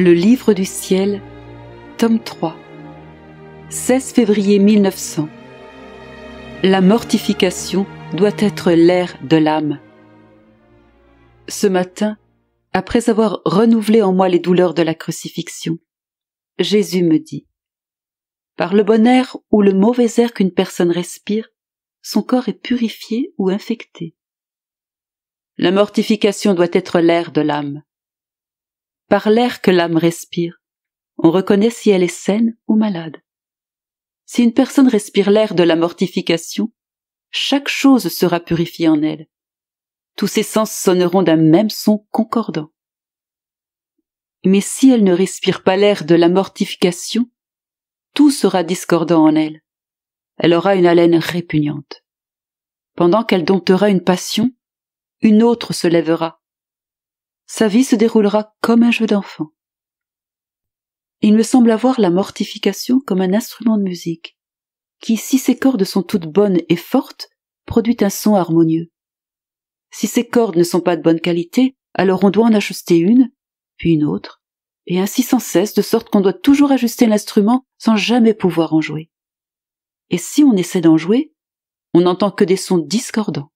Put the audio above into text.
Le Livre du Ciel, tome 3, 16 février 1900. La mortification doit être l'air de l'âme. Ce matin, après avoir renouvelé en moi les douleurs de la crucifixion, Jésus me dit Par le bon air ou le mauvais air qu'une personne respire, son corps est purifié ou infecté. La mortification doit être l'air de l'âme. Par l'air que l'âme respire, on reconnaît si elle est saine ou malade. Si une personne respire l'air de la mortification, chaque chose sera purifiée en elle. Tous ses sens sonneront d'un même son concordant. Mais si elle ne respire pas l'air de la mortification, tout sera discordant en elle. Elle aura une haleine répugnante. Pendant qu'elle domptera une passion, une autre se lèvera, sa vie se déroulera comme un jeu d'enfant. Il me semble avoir la mortification comme un instrument de musique, qui, si ses cordes sont toutes bonnes et fortes, produit un son harmonieux. Si ses cordes ne sont pas de bonne qualité, alors on doit en ajuster une, puis une autre, et ainsi sans cesse, de sorte qu'on doit toujours ajuster l'instrument sans jamais pouvoir en jouer. Et si on essaie d'en jouer, on n'entend que des sons discordants.